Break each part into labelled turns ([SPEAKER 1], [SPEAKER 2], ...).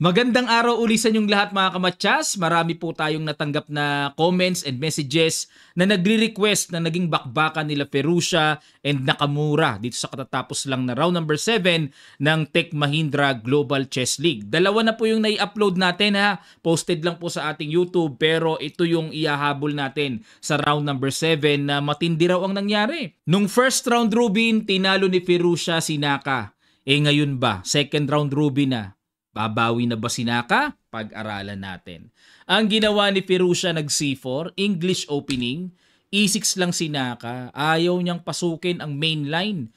[SPEAKER 1] Magandang araw uli sa inyong lahat mga kamatsas. Marami po tayong natanggap na comments and messages na nagre-request na naging bakbakan nila Perusia and Nakamura dito sa katatapos lang na round number 7 ng Tech Mahindra Global Chess League. Dalawa na po yung nai-upload natin ha. Posted lang po sa ating YouTube pero ito yung iahabol natin sa round number 7 na matindi raw ang nangyari. Nung first round Rubin, tinalo ni Perusia si Naka. Eh ngayon ba, second round Rubin na, Babawi na ba si Naka? Pag-aralan natin. Ang ginawa ni Firusha nag C4, English opening, E6 lang si Naka. Ayaw niyang pasukin ang main line.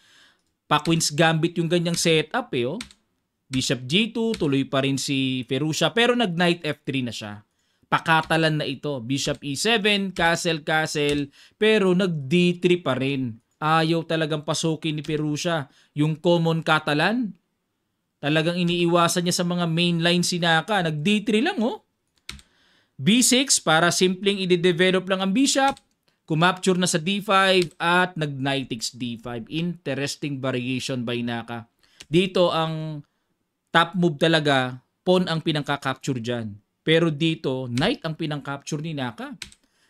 [SPEAKER 1] Pa Queen's Gambit yung ganyang setup eh oh. Bishop G2, tuloy pa rin si Ferusha pero nag Knight F3 na siya. Pakatalan na ito. Bishop E7, castle castle pero nag D3 pa rin. Ayaw talagang pasukin ni Ferusha yung common Catalan Talagang iniiwasan niya sa mga mainline sinaka. Nag D3 lang oh. B6 para simpleng i-develop lang ang bishop. Kumapture na sa D5 at nag knight D5. Interesting variation by Naka. Dito ang top move talaga, pawn ang pinangka-capture dyan. Pero dito, knight ang pinang-capture ni Naka.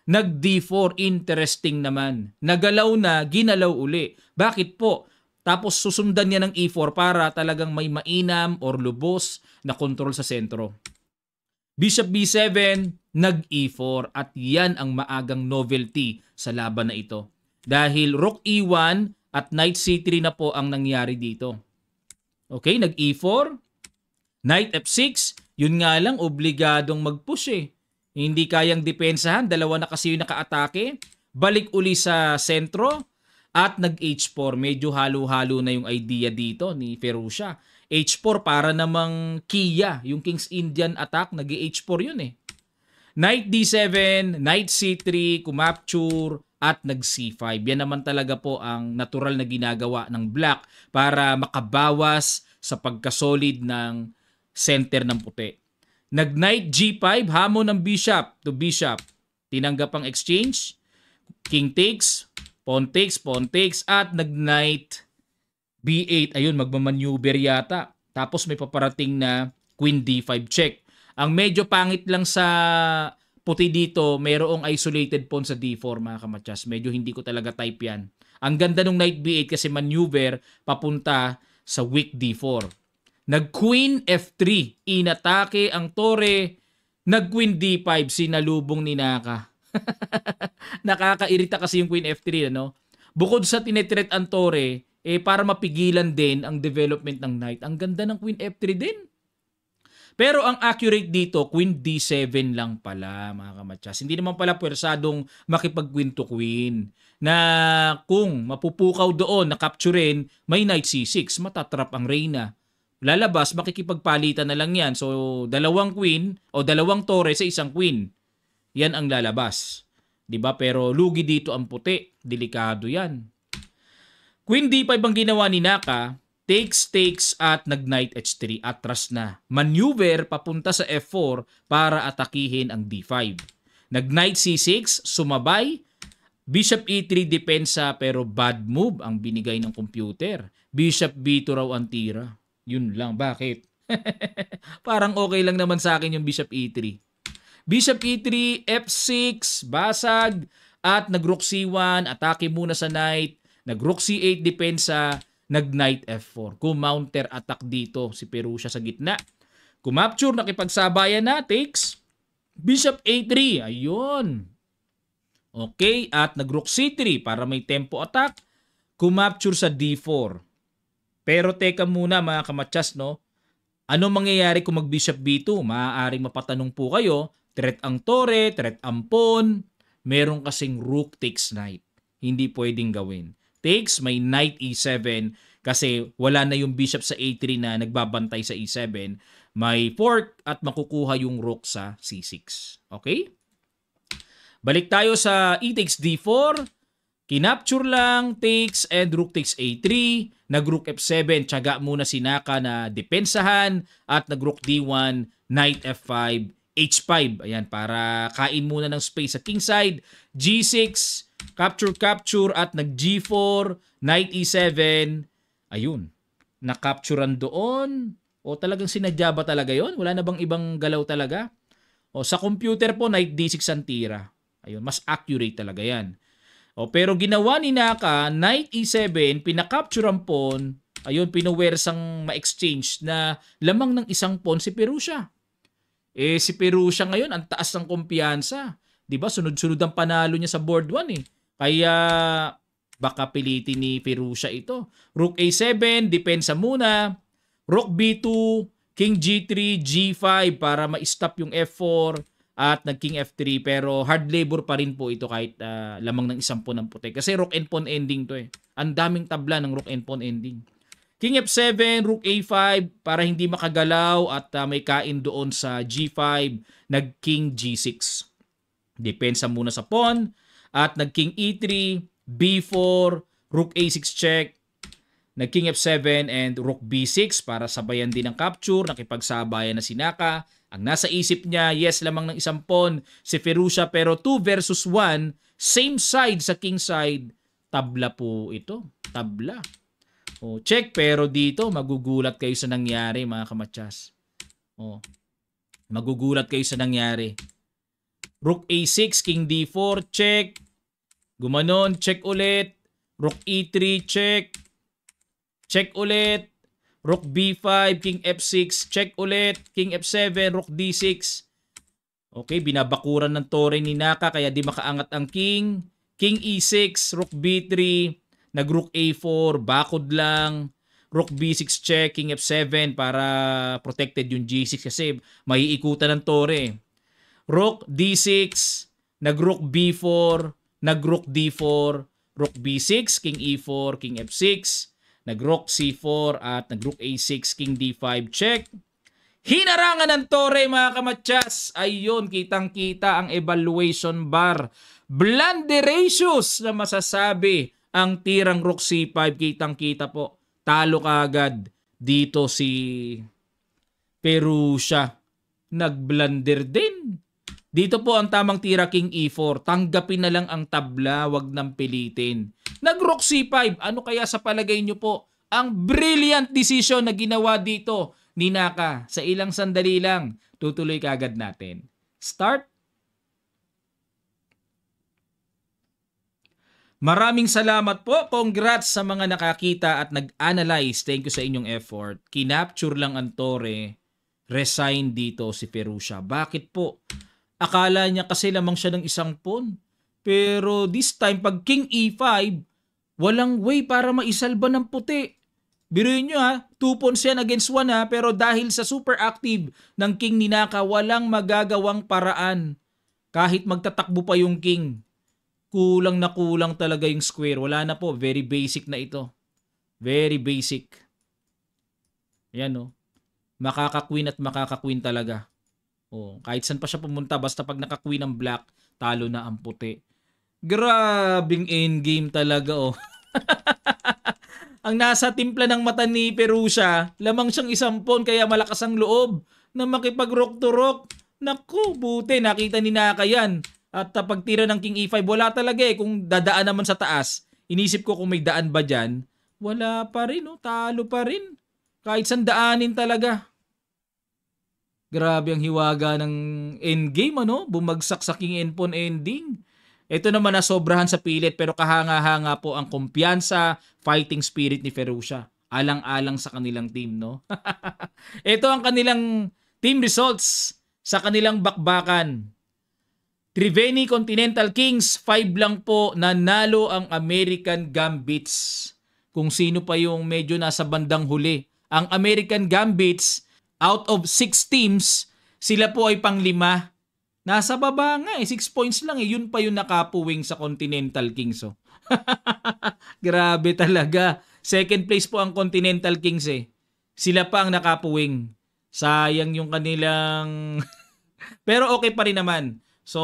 [SPEAKER 1] Nag D4, interesting naman. Nagalaw na, ginalaw uli. Bakit po? Tapos susundan niya ng E4 para talagang may mainam or lubos na control sa sentro. Bishop B7, nag E4 at yan ang maagang novelty sa laban na ito. Dahil Rook E1 at Knight C3 na po ang nangyari dito. Okay, nag E4, Knight F6, yun nga lang obligadong mag-push eh. Hindi kayang depensahan, dalawa na kasi yung nakaatake. Balik uli sa sentro, at nag-H4, medyo halo-halo na yung idea dito ni Ferruccia. H4 para namang Kia, yung King's Indian Attack, nag H4 yun eh. Knight D7, Knight C3, kumapture, at nag C5. Yan naman talaga po ang natural na ginagawa ng black para makabawas sa pagkasolid ng center ng puti. Nag Knight G5, hamon ng Bishop to Bishop. Tinanggap ang exchange. King takes, Pontix, Pontix at nag-knight B8. Ayun, magmamaneuver yata. Tapos may paparating na queen D5 check. Ang medyo pangit lang sa puti dito, mayroong isolated pawn sa D4 mga kamatyas. Medyo hindi ko talaga type yan. Ang ganda ng knight B8 kasi maneuver papunta sa weak D4. Nag-queen F3, inatake ang tore. Nag-queen D5, sinalubong ni Naka. Nakakairita kasi yung Queen F3, ano? Bukod sa tinetreat ang Torre, eh para mapigilan din ang development ng knight. Ang ganda ng Queen F3 din. Pero ang accurate dito, Queen D7 lang pala, mga kamatsas. Hindi naman pala pwersadong makipag-Queen to Queen na kung mapupukaw doon, nakapturein, may Knight C6, matatrap ang Reyna. Lalabas, makikipagpalitan na lang yan. So, dalawang Queen o dalawang Torre sa isang Queen yan ang lalabas. 'Di ba? Pero lugi dito ang puti, delikado 'yan. Queen D5 ang ginawa ni Naka, takes takes at nag knight h3 atras na. Maneuver papunta sa f4 para atakihin ang d5. Nag knight c6, sumabay, Bishop E3 depensa pero bad move ang binigay ng computer. Bishop B2 raw ang tira. Yun lang. Bakit? Parang okay lang naman sa akin yung Bishop E3. Bishop E3, F6, basag, at nagrook C1, atake muna sa knight, nagrook C8 depensa, nag knight F4. Kumounter attack dito si Perusia sa gitna. Kumapture, nakipagsabayan na, takes. Bishop A3, e ayun. Okay, at nagrook C3 para may tempo attack. Kumapture sa D4. Pero teka muna mga kamatsas, no? Ano mangyayari kung mag-bishop B2? Maaaring mapatanong po kayo Threat ang tore, threat ang pawn. Meron kasing rook takes knight. Hindi pwedeng gawin. Takes, may knight e7 kasi wala na yung bishop sa a3 na nagbabantay sa e7. May fork at makukuha yung rook sa c6. Okay? Balik tayo sa e takes d4. Kinapture lang, takes, and rook takes a3. Nag-rook f7, tsaga muna si Naka na depensahan. At nag-rook d1, knight f5, H5. Ayan, para kain muna ng space sa kingside. G6, capture-capture at nag-G4, knight E7. Ayun, nakapturean doon. O talagang sinadya ba talaga yon? Wala na bang ibang galaw talaga? O sa computer po, knight D6 ang tira. Ayun, mas accurate talaga yan. O pero ginawa ni Naka, knight E7, pinakapture ang pawn. Ayun, pinuwersang ma-exchange na lamang ng isang pawn si Perusha. Eh si Peru siya ngayon, ang taas ng kumpiyansa. 'Di ba? Sunod-sunod ang panalo niya sa board 1 eh. Kaya baka pilitin ni Perusia ito. Rook A7, depensa muna. Rook B2, King G3, G5 para ma-stop yung F4 at nag-King F3 pero hard labor pa rin po ito kahit uh, lamang ng isang po ng puti. Kasi Rook and Pawn ending to eh. Ang daming tabla ng Rook and Pawn ending. King F7, Rook A5 para hindi makagalaw at uh, may kain doon sa G5, nag-King G6. Depensa muna sa pawn at nag-King E3, B4, Rook A6 check, nag-King F7 and Rook B6 para sabayan din ang capture, nakipagsabayan na si Naka. Ang nasa isip niya, yes lamang ng isang pawn si Ferusha pero 2 versus 1, same side sa king side, tabla po ito, tabla. Oh, check pero dito magugulat kayo sa nangyari mga kamatsas. Oh. Magugulat kayo sa nangyari. Rook A6, King D4, check. Gumanon, check ulit. Rook E3, check. Check ulit. Rook B5, King F6, check ulit. King F7, Rook D6. Okay, binabakuran ng tore ni Naka kaya di makaangat ang King. King E6, Rook B3, Nag rook a4, backod lang, rook b6 check, king f7 para protected yung g6 kasi maiikutan ng tore. Rook d6, nag rook b4, nag rook d4, rook b6, king e4, king f6, nag rook c4 at nag rook a6, king d5 check. Hinarangan ng tore mga kamatsas. Ayun, kitang-kita ang evaluation bar. Blunderatious na masasabi ang tirang rook c5 kitang-kita po. Talo ka agad dito si Perusia. Nagblunder din. Dito po ang tamang tira king e4. Tanggapin na lang ang tabla, wag nang pilitin. Nag rook c5. Ano kaya sa palagay niyo po ang brilliant decision na ginawa dito ni Naka sa ilang sandali lang? Tutuloy kaagad natin. Start Maraming salamat po. Congrats sa mga nakakita at nag-analyze. Thank you sa inyong effort. Kinapture lang ang Torre. Resign dito si Perusia. Bakit po? Akala niya kasi lamang siya ng isang pawn. Pero this time, pag King E5, walang way para maisalba ng puti. Biruin nyo ha, 2 pawns yan against 1 ha, pero dahil sa super active ng King Ninaka, walang magagawang paraan kahit magtatakbo pa yung King kulang na kulang talaga yung square. Wala na po. Very basic na ito. Very basic. Ayan o. Oh. Makaka-queen at makaka-queen talaga. Oh, kahit saan pa siya pumunta, basta pag naka-queen ang black, talo na ang puti. Grabing endgame talaga oh. ang nasa timpla ng mata ni Perusa, lamang siyang isang pawn kaya malakas ang loob na makipag-rock to rock. Naku, buti nakita ni yan. At uh, pagtira ng King E5, wala talaga eh. Kung dadaan naman sa taas, inisip ko kung may daan ba dyan, wala pa rin. No? Talo pa rin. Kahit sandaanin talaga. Grabe ang hiwaga ng endgame, ano? Bumagsak sa King Enpon ending. Ito naman na ah, sobrahan sa pilit pero kahanga-hanga po ang kumpiyansa, fighting spirit ni Ferrucia. Alang-alang sa kanilang team, no? Ito ang kanilang team results sa kanilang bakbakan. Triveni Continental Kings, 5 lang po nanalo ang American Gambits. Kung sino pa yung medyo nasa bandang huli. Ang American Gambits, out of 6 teams, sila po ay pang panglima. Nasa baba nga eh, 6 points lang eh. Yun pa yung nakapuwing sa Continental Kings oh. Grabe talaga. Second place po ang Continental Kings eh. Sila pa ang nakapuwing. Sayang yung kanilang... Pero okay pa rin naman So,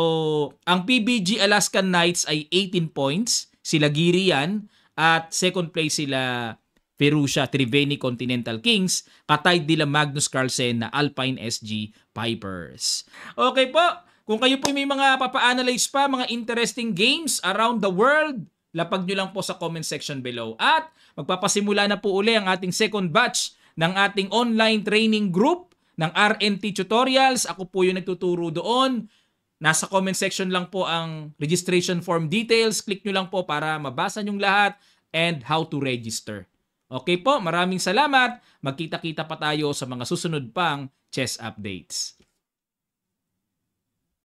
[SPEAKER 1] ang PBG Alaskan Knights ay 18 points. Sila Girian at second place sila Perusia Triveni Continental Kings, katay nila Magnus Carlsen na Alpine SG Pipers. Okay po, kung kayo po may mga papa-analyze pa, mga interesting games around the world, lapag nyo lang po sa comment section below. At magpapasimula na po uli ang ating second batch ng ating online training group ng RNT Tutorials. Ako po yung nagtuturo doon Nasa comment section lang po ang registration form details. Click nyo lang po para mabasa nyong lahat and how to register. Okay po, maraming salamat. Magkita-kita pa tayo sa mga susunod pang chess updates.